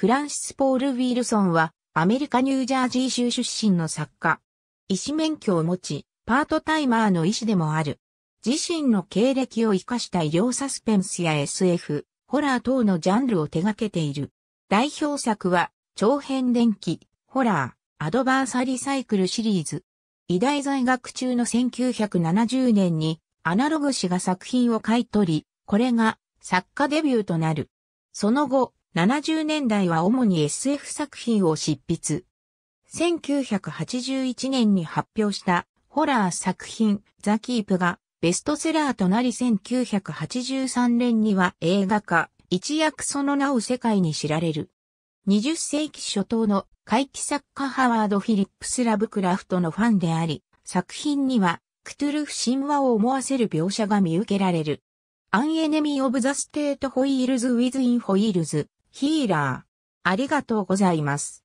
フランシス・ポール・ウィルソンは、アメリカ・ニュージャージー州出身の作家。医師免許を持ち、パートタイマーの医師でもある。自身の経歴を活かした医療サスペンスや SF、ホラー等のジャンルを手掛けている。代表作は、長編電気、ホラー、アドバーサリサイクルシリーズ。医大在学中の1970年に、アナログ誌が作品を買い取り、これが作家デビューとなる。その後、70年代は主に SF 作品を執筆。1981年に発表したホラー作品ザ・キープがベストセラーとなり1983年には映画化、一躍その名を世界に知られる。20世紀初頭の怪奇作家ハワード・フィリップス・ラブクラフトのファンであり、作品にはクトゥルフ神話を思わせる描写が見受けられる。アンエネミー・オブ・ザ・ステート・ホイールズ・ウィズ・イン・ホイールズ、ヒーラー。ありがとうございます。